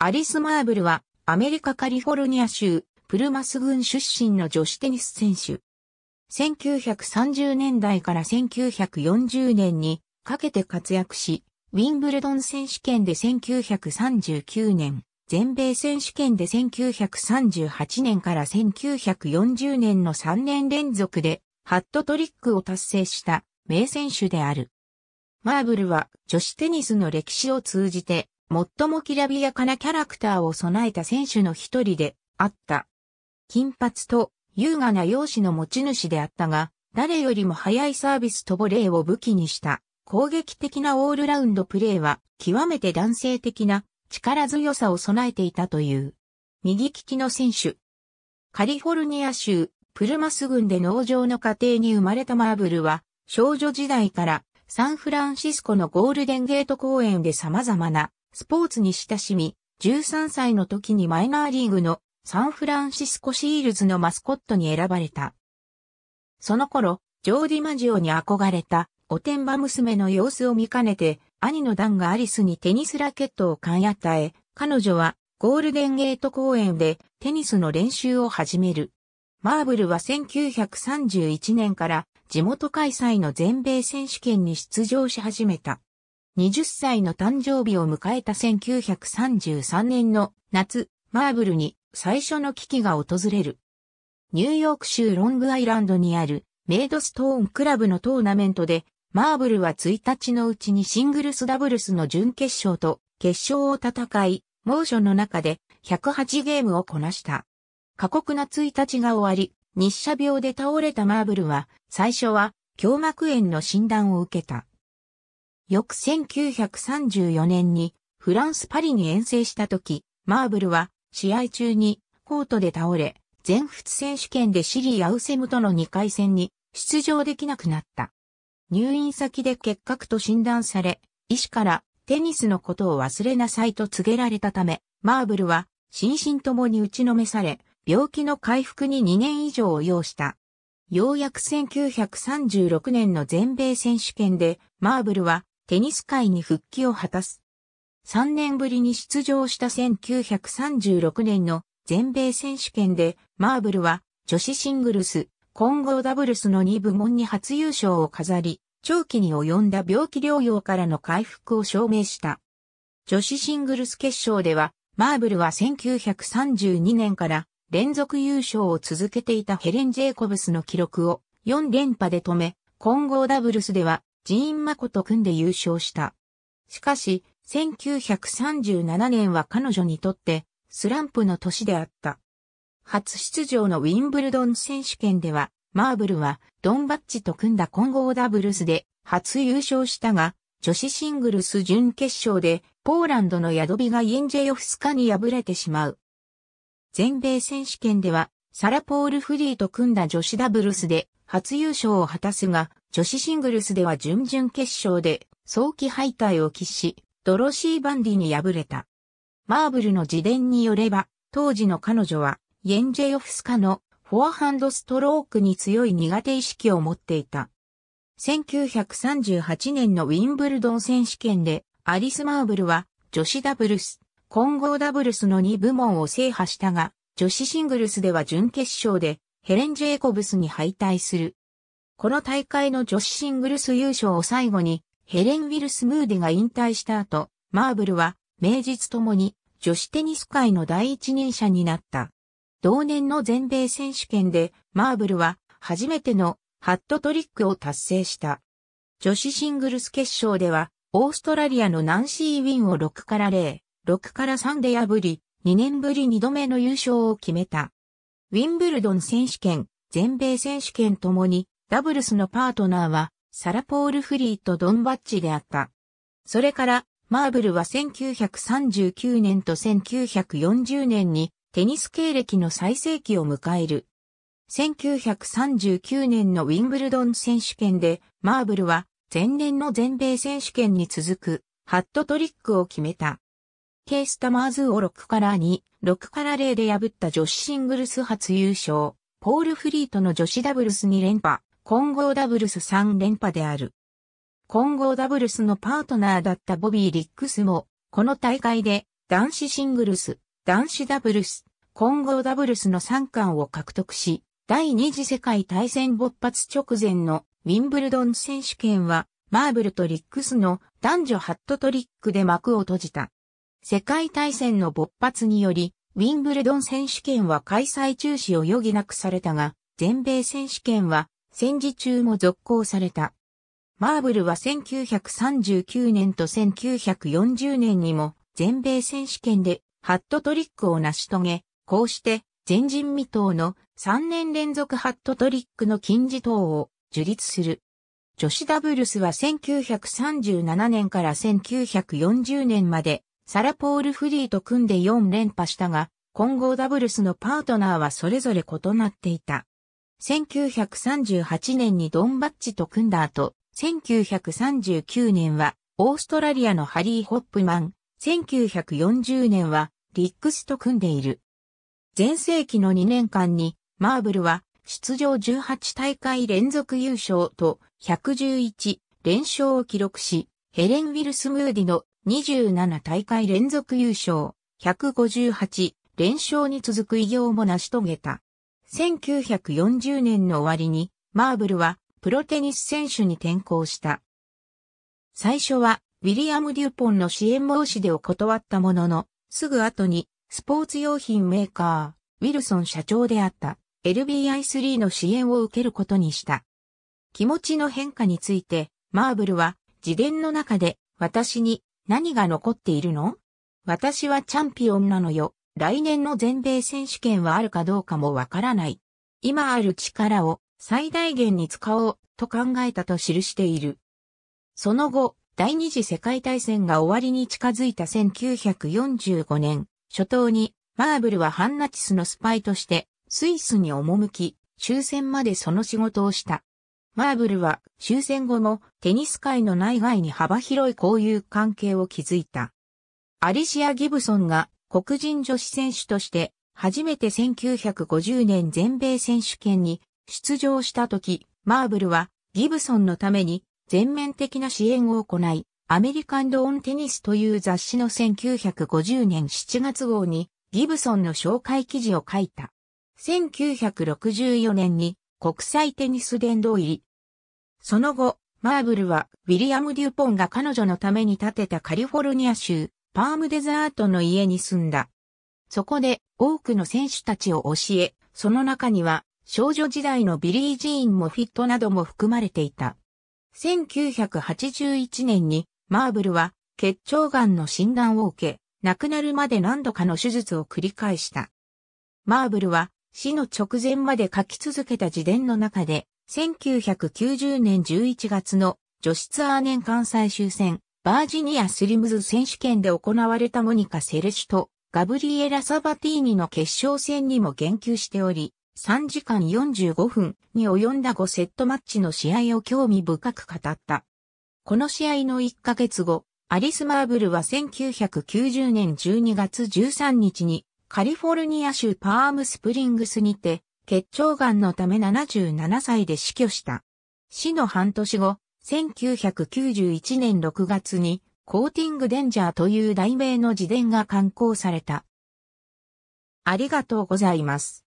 アリス・マーブルは、アメリカカリフォルニア州、プルマス郡出身の女子テニス選手。1930年代から1940年にかけて活躍し、ウィンブルドン選手権で1939年、全米選手権で1938年から1940年の3年連続で、ハットトリックを達成した名選手である。マーブルは女子テニスの歴史を通じて最もきらびやかなキャラクターを備えた選手の一人であった。金髪と優雅な容姿の持ち主であったが、誰よりも速いサービスとボレーを武器にした攻撃的なオールラウンドプレーは極めて男性的な力強さを備えていたという。右利きの選手。カリフォルニア州プルマス郡で農場の家庭に生まれたマーブルは少女時代からサンフランシスコのゴールデンゲート公園で様々なスポーツに親しみ、13歳の時にマイナーリーグのサンフランシスコシールズのマスコットに選ばれた。その頃、ジョーディマジオに憧れた、おてんば娘の様子を見かねて、兄のダンがアリスにテニスラケットを買い与え、彼女はゴールデンゲート公園でテニスの練習を始める。マーブルは1931年から地元開催の全米選手権に出場し始めた。20歳の誕生日を迎えた1933年の夏、マーブルに最初の危機が訪れる。ニューヨーク州ロングアイランドにあるメイドストーンクラブのトーナメントで、マーブルは1日のうちにシングルスダブルスの準決勝と決勝を戦い、猛暑の中で108ゲームをこなした。過酷な1日が終わり、日射病で倒れたマーブルは、最初は、胸膜炎の診断を受けた。翌1934年にフランス・パリに遠征した時、マーブルは試合中にコートで倒れ、全仏選手権でシリー・アウセムとの2回戦に出場できなくなった。入院先で結核と診断され、医師からテニスのことを忘れなさいと告げられたため、マーブルは心身ともに打ちのめされ、病気の回復に2年以上を要した。ようやく1936年の全米選手権で、マーブルはテニス界に復帰を果たす。3年ぶりに出場した1936年の全米選手権でマーブルは女子シングルス、混合ダブルスの2部門に初優勝を飾り、長期に及んだ病気療養からの回復を証明した。女子シングルス決勝では、マーブルは1932年から連続優勝を続けていたヘレン・ジェイコブスの記録を4連覇で止め、混合ダブルスではジーン・マコと組んで優勝した。しかし、1937年は彼女にとってスランプの年であった。初出場のウィンブルドン選手権では、マーブルはドンバッチと組んだ混合ダブルスで初優勝したが、女子シングルス準決勝でポーランドのヤドビがインジェヨフスカに敗れてしまう。全米選手権ではサラ・ポール・フリーと組んだ女子ダブルスで初優勝を果たすが、女子シングルスでは準々決勝で早期敗退を喫し、ドロシー・バンディに敗れた。マーブルの自伝によれば、当時の彼女は、イェンジェヨフスカのフォアハンドストロークに強い苦手意識を持っていた。1938年のウィンブルドン選手権で、アリス・マーブルは女子ダブルス、混合ダブルスの2部門を制覇したが、女子シングルスでは準決勝でヘレン・ジェイコブスに敗退する。この大会の女子シングルス優勝を最後に、ヘレン・ウィルス・ムーディが引退した後、マーブルは、名実ともに、女子テニス界の第一人者になった。同年の全米選手権で、マーブルは、初めての、ハットトリックを達成した。女子シングルス決勝では、オーストラリアのナンシー・ウィンを6から0、6から3で破り、2年ぶり2度目の優勝を決めた。ウィンブルドン選手権、全米選手権ともにダブルスのパートナーは、サラ・ポール・フリーとドンバッチであった。それから、マーブルは1939年と1940年にテニス経歴の最盛期を迎える。1939年のウィンブルドン選手権で、マーブルは前年の全米選手権に続くハットトリックを決めた。ケースタマーズを6から2、6から0で破った女子シングルス初優勝、ポール・フリーとの女子ダブルスに連覇。混合ダブルス3連覇である。混合ダブルスのパートナーだったボビー・リックスも、この大会で男子シングルス、男子ダブルス、混合ダブルスの3冠を獲得し、第二次世界大戦勃発直前のウィンブルドン選手権は、マーブルとリックスの男女ハットトリックで幕を閉じた。世界大戦の勃発により、ウィンブルドン選手権は開催中止を余儀なくされたが、全米選手権は戦時中も続行された。マーブルは1939年と1940年にも全米選手権でハットトリックを成し遂げ、こうして前人未到の3年連続ハットトリックの金字塔を樹立する。女子ダブルスは1937年から1940年までサラ・ポール・フリーと組んで4連覇したが、混合ダブルスのパートナーはそれぞれ異なっていた。1938年にドンバッチと組んだ後、1939年はオーストラリアのハリー・ホップマン、1940年はリックスと組んでいる。前世紀の2年間にマーブルは出場18大会連続優勝と111連勝を記録し、ヘレン・ウィルス・ムーディの27大会連続優勝、158連勝に続く偉業も成し遂げた。1940年の終わりに、マーブルはプロテニス選手に転向した。最初は、ウィリアム・デュポンの支援申し出を断ったものの、すぐ後に、スポーツ用品メーカー、ウィルソン社長であった、LBI3 の支援を受けることにした。気持ちの変化について、マーブルは、自伝の中で、私に何が残っているの私はチャンピオンなのよ。来年の全米選手権はあるかどうかもわからない。今ある力を最大限に使おうと考えたと記している。その後、第二次世界大戦が終わりに近づいた1945年、初頭にマーブルはハンナチスのスパイとしてスイスに赴き、終戦までその仕事をした。マーブルは終戦後もテニス界の内外に幅広い交友関係を築いた。アリシア・ギブソンが黒人女子選手として初めて1950年全米選手権に出場した時、マーブルはギブソンのために全面的な支援を行い、アメリカンドオンテニスという雑誌の1950年7月号にギブソンの紹介記事を書いた。1964年に国際テニス殿堂入り。その後、マーブルはウィリアム・デュポンが彼女のために建てたカリフォルニア州パームデザートの家に住んだ。そこで多くの選手たちを教え、その中には少女時代のビリー・ジーンもフィットなども含まれていた。1981年にマーブルは結腸がんの診断を受け、亡くなるまで何度かの手術を繰り返した。マーブルは死の直前まで書き続けた自伝の中で、1990年11月の女子ツアー年間最終戦、バージニアスリムズ選手権で行われたモニカ・セレシュとガブリエラ・サバティーニの決勝戦にも言及しており、3時間45分に及んだ5セットマッチの試合を興味深く語った。この試合の1ヶ月後、アリス・マーブルは1990年12月13日にカリフォルニア州パームスプリングスにて、結腸がんのため77歳で死去した。死の半年後、1991年6月にコーティングデンジャーという題名の自伝が刊行された。ありがとうございます。